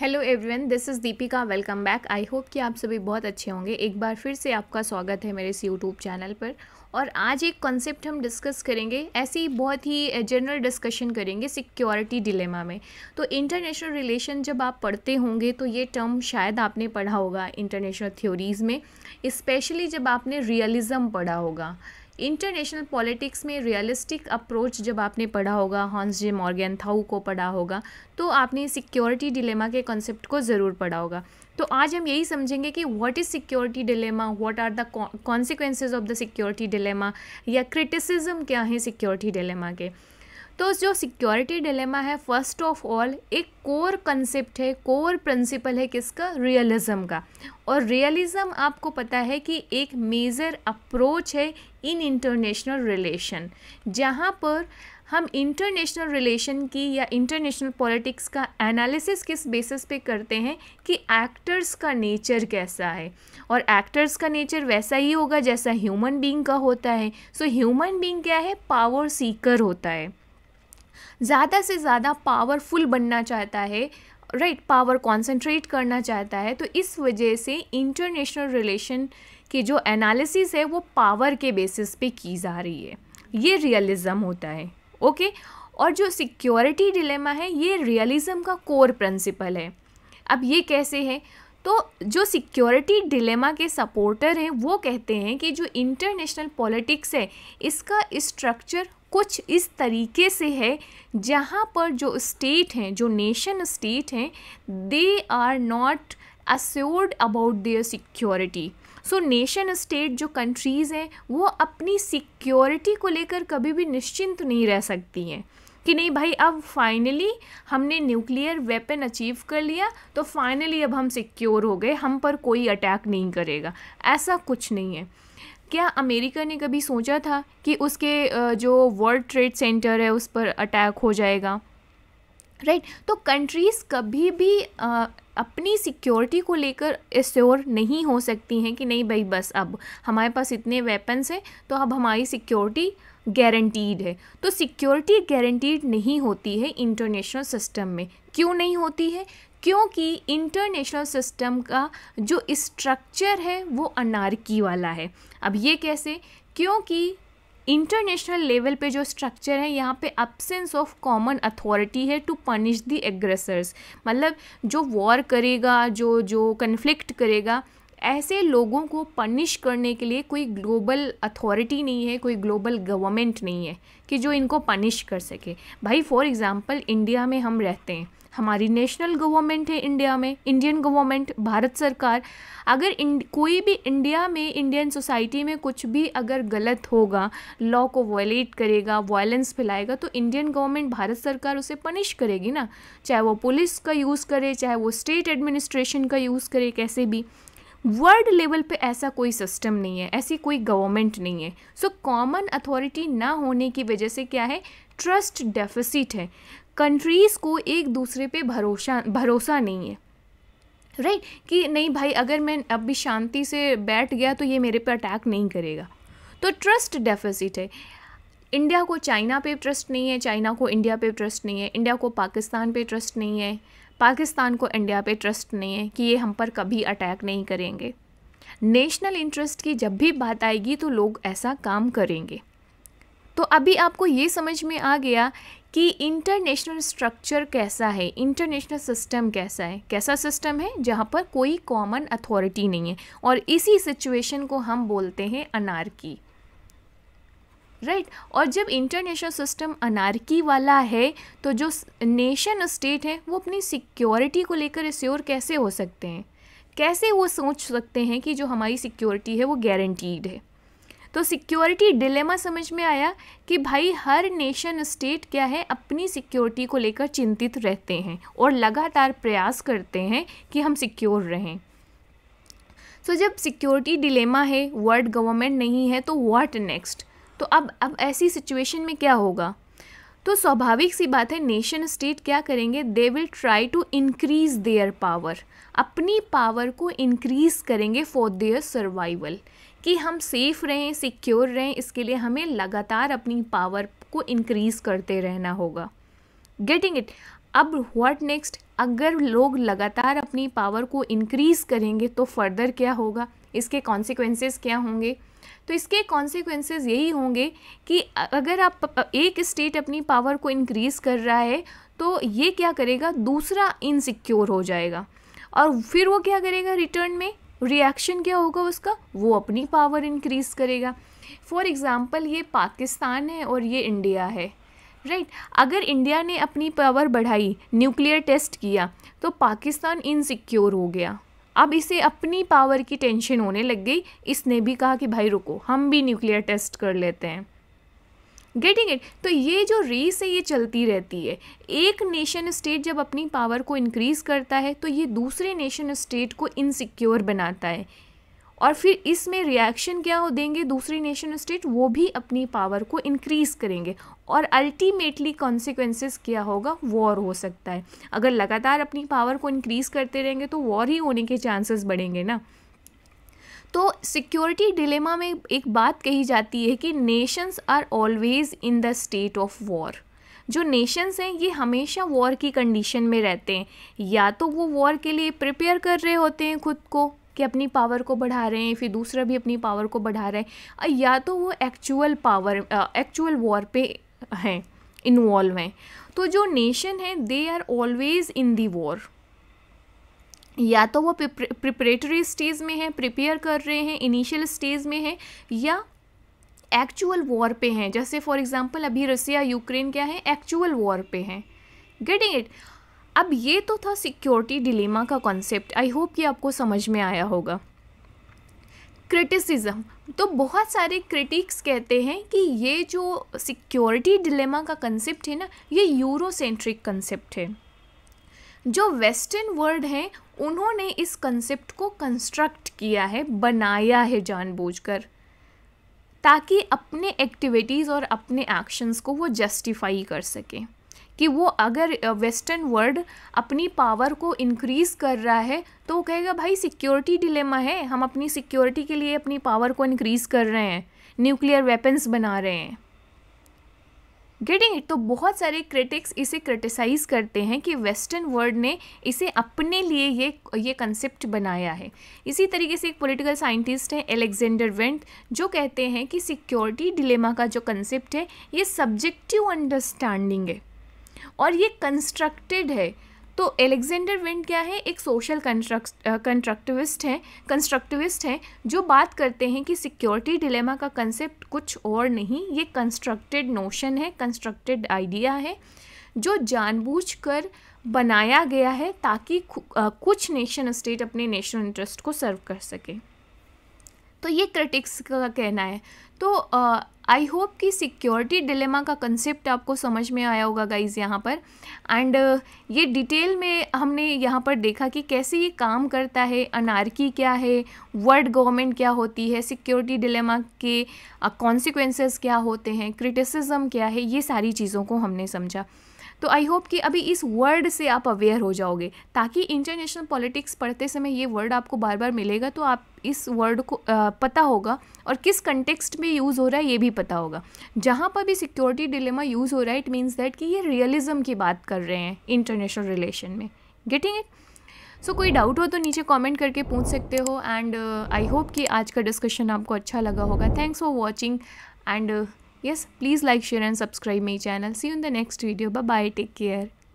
Hello everyone this is Deepika welcome back I hope कि आप सभी बहुत अच्छे होंगे एक बार फिर से आपका स्वागत है मेरे इस यूट्यूब चैनल पर और आज एक कॉन्सेप्ट हम डिस्कस करेंगे ऐसी बहुत ही जनरल डिस्कशन करेंगे सिक्योरिटी डिलेमा में तो इंटरनेशनल रिलेशन जब आप पढ़ते होंगे तो ये टर्म शायद आपने पढ़ा होगा इंटरनेशनल थ्योरीज़ में इस्पेशली जब आपने रियलिज़म पढ़ा होगा इंटरनेशनल पॉलिटिक्स में रियलिस्टिक अप्रोच जब आपने पढ़ा होगा हॉन्स जे मॉर्गन थाउ को पढ़ा होगा तो आपने सिक्योरिटी डिलेमा के कॉन्सेप्ट को ज़रूर पढ़ा होगा तो आज हम यही समझेंगे कि what is security dilemma what are the consequences of the security dilemma या क्रिटिसिज्म क्या है सिक्योरिटी डिलेमा के तो जो सिक्योरिटी डिलेमा है फर्स्ट ऑफ ऑल एक कोर कंसेप्ट है कोर प्रिंसिपल है किसका रियलिज़म का और रियलिज़म आपको पता है कि एक मेजर अप्रोच है इन इंटरनेशनल रिलेशन जहाँ पर हम इंटरनेशनल रिलेशन की या इंटरनेशनल पॉलिटिक्स का एनालिसिस किस बेसिस पे करते हैं कि एक्टर्स का नेचर कैसा है और एक्टर्स का नेचर वैसा ही होगा जैसा ह्यूमन बीइंग का होता है सो ह्यूमन बीइंग क्या है पावर सीकर होता है ज़्यादा से ज़्यादा पावरफुल बनना चाहता है राइट पावर कॉन्सेंट्रेट करना चाहता है तो इस वजह से इंटरनेशनल रिलेशन की जो एनालिसिस है वो पावर के बेसिस पे की जा रही है ये रियलिज़म होता है ओके और जो सिक्योरिटी डिलेमा है ये रियलिज़म का कोर प्रिंसिपल है अब ये कैसे है तो जो सिक्योरिटी डिलेमा के सपोर्टर हैं वो कहते हैं कि जो इंटरनेशनल पॉलिटिक्स है इसका स्ट्रक्चर कुछ इस तरीके से है जहाँ पर जो स्टेट हैं जो नेशन स्टेट हैं they are not assured about their security so nation state जो कंट्रीज़ हैं वो अपनी सिक्योरिटी को लेकर कभी भी निश्चिंत नहीं रह सकती हैं कि नहीं भाई अब फाइनली हमने न्यूक्लियर वेपन अचीव कर लिया तो फाइनली अब हम सिक्योर हो गए हम पर कोई अटैक नहीं करेगा ऐसा कुछ नहीं है क्या अमेरिका ने कभी सोचा था कि उसके जो वर्ल्ड ट्रेड सेंटर है उस पर अटैक हो जाएगा राइट right? तो कंट्रीज़ कभी भी अपनी सिक्योरिटी को लेकर एश्योर नहीं हो सकती हैं कि नहीं भाई बस अब हमारे पास इतने वेपन्स हैं तो अब हमारी सिक्योरिटी गारंटीड है तो सिक्योरिटी गारंटीड नहीं होती है इंटरनेशनल सिस्टम में क्यों नहीं होती है क्योंकि इंटरनेशनल सिस्टम का जो स्ट्रक्चर है वो अनारकी वाला है अब ये कैसे क्योंकि इंटरनेशनल लेवल पे जो स्ट्रक्चर है यहाँ पे अब्सेंस ऑफ कॉमन अथॉरिटी है टू पनिश दी एग्रेसर्स मतलब जो वॉर करेगा जो जो कन्फ्लिक्ट करेगा ऐसे लोगों को पनिश करने के लिए कोई ग्लोबल अथॉरिटी नहीं है कोई ग्लोबल गवर्नमेंट नहीं है कि जो इनको पनिश कर सके भाई फॉर एग्ज़ाम्पल इंडिया में हम रहते हैं हमारी नेशनल गवर्नमेंट है इंडिया में इंडियन गवर्नमेंट भारत सरकार अगर कोई भी इंडिया में इंडियन सोसाइटी में कुछ भी अगर गलत होगा लॉ को वायलेट करेगा वायलेंस फैलाएगा तो इंडियन गवर्नमेंट भारत सरकार उसे पनिश करेगी ना चाहे वो पुलिस का यूज़ करे चाहे वो स्टेट एडमिनिस्ट्रेशन का यूज़ करे कैसे भी वर्ल्ड लेवल पे ऐसा कोई सिस्टम नहीं है ऐसी कोई गवर्नमेंट नहीं है सो कॉमन अथॉरिटी ना होने की वजह से क्या है ट्रस्ट डेफिसिट है कंट्रीज़ को एक दूसरे पे भरोसा भरोसा नहीं है राइट right? कि नहीं भाई अगर मैं अभी शांति से बैठ गया तो ये मेरे पे अटैक नहीं करेगा तो ट्रस्ट डेफिसिट है इंडिया को चाइना पे ट्रस्ट नहीं है चाइना को इंडिया पे ट्रस्ट नहीं है इंडिया को पाकिस्तान पे ट्रस्ट नहीं है पाकिस्तान को इंडिया पे ट्रस्ट नहीं है कि ये हम पर कभी अटैक नहीं करेंगे नेशनल इंटरेस्ट की जब भी बात आएगी तो लोग ऐसा काम करेंगे तो अभी आपको ये समझ में आ गया कि इंटरनेशनल स्ट्रक्चर कैसा है इंटरनेशनल सिस्टम कैसा है कैसा सिस्टम है जहाँ पर कोई कॉमन अथॉरिटी नहीं है और इसी सिचुएशन को हम बोलते हैं अनारकी राइट right? और जब इंटरनेशनल सिस्टम अनारकी वाला है तो जो नेशन स्टेट है वो अपनी सिक्योरिटी को लेकर एश्योर कैसे हो सकते हैं कैसे वो सोच सकते हैं कि जो हमारी सिक्योरिटी है वो गारंटीड है तो सिक्योरिटी डिलेमा समझ में आया कि भाई हर नेशन स्टेट क्या है अपनी सिक्योरिटी को लेकर चिंतित रहते हैं और लगातार प्रयास करते हैं कि हम सिक्योर रहें सो तो so, जब सिक्योरिटी डिलेमा है वर्ल्ड गवर्नमेंट नहीं है तो व्हाट नेक्स्ट तो अब अब ऐसी सिचुएशन में क्या होगा तो स्वाभाविक सी बात है नेशन स्टेट क्या करेंगे they will try to increase their power अपनी पावर को इंक्रीज करेंगे फॉर देयर सर्वाइवल कि हम सेफ़ रहें सिक्योर रहें इसके लिए हमें लगातार अपनी पावर को इनक्रीज़ करते रहना होगा गेटिंग इट अब व्हाट नेक्स्ट अगर लोग लगातार अपनी पावर को इनक्रीज़ करेंगे तो फर्दर क्या होगा इसके कॉन्सिक्वेंसेस क्या होंगे तो इसके कॉन्सिक्वेंसेस यही होंगे कि अगर आप एक स्टेट अपनी पावर को इनक्रीज़ कर रहा है तो ये क्या करेगा दूसरा इनसिक्योर हो जाएगा और फिर वो क्या करेगा रिटर्न में रिएक्शन क्या होगा उसका वो अपनी पावर इंक्रीज़ करेगा फॉर एग्ज़ाम्पल ये पाकिस्तान है और ये इंडिया है राइट right. अगर इंडिया ने अपनी पावर बढ़ाई न्यूक्लियर टेस्ट किया तो पाकिस्तान इनसिक्योर हो गया अब इसे अपनी पावर की टेंशन होने लग गई इसने भी कहा कि भाई रुको हम भी न्यूक्लियर टेस्ट कर लेते हैं गेटिंग इट तो ये जो रेस है ये चलती रहती है एक नेशन स्टेट जब अपनी पावर को इंक्रीज़ करता है तो ये दूसरे नेशन स्टेट को इनसिक्योर बनाता है और फिर इसमें रिएक्शन क्या हो देंगे दूसरे नेशन स्टेट वो भी अपनी पावर को इंक्रीज़ करेंगे और अल्टीमेटली कॉन्सिक्वेंसेस क्या होगा वॉर हो सकता है अगर लगातार अपनी पावर को इंक्रीज़ करते रहेंगे तो वॉर ही होने के चांसेस बढ़ेंगे ना तो सिक्योरिटी डिलेमा में एक बात कही जाती है कि nations are always in the state of war जो नेशंस हैं ये हमेशा वॉर की कंडीशन में रहते हैं या तो वो वॉर के लिए प्रिपेयर कर रहे होते हैं खुद को कि अपनी पावर को बढ़ा रहे हैं फिर दूसरा भी अपनी पावर को बढ़ा रहे हैं या तो वो एक्चुअल पावर एक्चुअल वॉर पे हैं इन्वॉल्व हैं तो जो नेशन है they are always in the war या तो वो प्रिपरेटरी स्टेज में है प्रिपेयर कर रहे हैं इनिशियल स्टेज में है या एक्चुअल वॉर पे हैं जैसे फॉर एग्जांपल अभी रसिया यूक्रेन क्या है एक्चुअल वॉर पे हैं गेटिंग इट अब ये तो था सिक्योरिटी डिलेमा का कॉन्सेप्ट आई होप कि आपको समझ में आया होगा क्रिटिसिज्म तो बहुत सारे क्रिटिक्स कहते हैं कि ये जो सिक्योरिटी डिलेमा का कंसेप्ट है ना ये यूरोसेंट्रिक कंसेप्ट है जो वेस्टर्न वर्ल्ड है उन्होंने इस कंसेप्ट को कंस्ट्रक्ट किया है बनाया है जानबूझकर ताकि अपने एक्टिविटीज़ और अपने एक्शंस को वो जस्टिफाई कर सकें कि वो अगर वेस्टर्न वर्ल्ड अपनी पावर को इंक्रीज़ कर रहा है तो वो कहेगा भाई सिक्योरिटी डिलेमा है हम अपनी सिक्योरिटी के लिए अपनी पावर को इंक्रीज़ कर रहे हैं न्यूक्लियर वेपन्स बना रहे हैं गेटिंग इट तो बहुत सारे क्रिटिक्स इसे क्रिटिसाइज करते हैं कि वेस्टर्न वर्ल्ड ने इसे अपने लिए ये ये कंसेप्ट बनाया है इसी तरीके से एक पॉलिटिकल साइंटिस्ट हैं एलेक्जेंडर वेंट जो कहते हैं कि सिक्योरिटी डिलेमा का जो कंसेप्ट है ये सब्जेक्टिव अंडरस्टैंडिंग है और ये कंस्ट्रक्टेड है तो एलेक्जेंडर विंड क्या है एक सोशल कंस्ट्रक्टिविस्ट हैं कंस्ट्रक्टिविस्ट हैं जो बात करते हैं कि सिक्योरिटी डिलेमा का कंसेप्ट कुछ और नहीं ये कंस्ट्रक्टेड नोशन है कंस्ट्रक्टेड आइडिया है जो जानबूझकर बनाया गया है ताकि कुछ नेशन स्टेट अपने नेशनल इंटरेस्ट को सर्व कर सके तो ये क्रिटिक्स का कहना है तो आई होप कि सिक्योरिटी डिलेमा का कंसेप्ट आपको समझ में आया होगा गाइज़ यहाँ पर एंड uh, ये डिटेल में हमने यहाँ पर देखा कि कैसे ये काम करता है अनारकी क्या है वर्ल्ड गवर्नमेंट क्या होती है सिक्योरिटी डिलेमा के कॉन्सिक्वेंसेस uh, क्या होते हैं क्रिटिसिज्म क्या है ये सारी चीज़ों को हमने समझा तो आई होप कि अभी इस वर्ड से आप अवेयर हो जाओगे ताकि इंटरनेशनल पॉलिटिक्स पढ़ते समय ये वर्ड आपको बार बार मिलेगा तो आप इस वर्ड को पता होगा और किस कंटेक्स्ट में यूज़ हो रहा है ये भी पता होगा जहाँ पर भी सिक्योरिटी डिलेमा यूज़ हो रहा है इट मीन्स दैट कि ये रियलिज़म की बात कर रहे हैं इंटरनेशनल रिलेशन में गेटिंग इट सो कोई डाउट हो तो नीचे कमेंट करके पूछ सकते हो एंड आई होप कि आज का डिस्कशन आपको अच्छा लगा होगा thanks for watching and yes please like share and subscribe my channel see in the next video bye bye take care